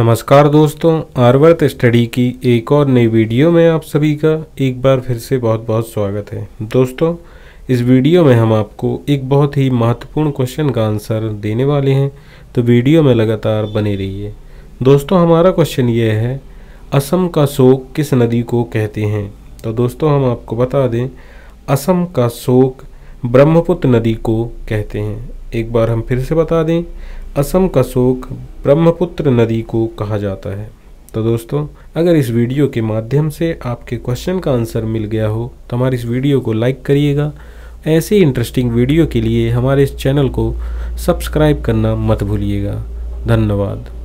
नमस्कार दोस्तों आर्वर्त स्टडी की एक और नई वीडियो में आप सभी का एक बार फिर से बहुत बहुत स्वागत है दोस्तों इस वीडियो में हम आपको एक बहुत ही महत्वपूर्ण क्वेश्चन का आंसर देने वाले हैं तो वीडियो में लगातार बने रहिए दोस्तों हमारा क्वेश्चन ये है असम का शोक किस नदी को कहते हैं तो दोस्तों हम आपको बता दें असम का शोक ब्रह्मपुत्र नदी को कहते हैं एक बार हम फिर से बता दें असम का शोक ब्रह्मपुत्र नदी को कहा जाता है तो दोस्तों अगर इस वीडियो के माध्यम से आपके क्वेश्चन का आंसर मिल गया हो तो हमारे इस वीडियो को लाइक करिएगा ऐसे इंटरेस्टिंग वीडियो के लिए हमारे इस चैनल को सब्सक्राइब करना मत भूलिएगा धन्यवाद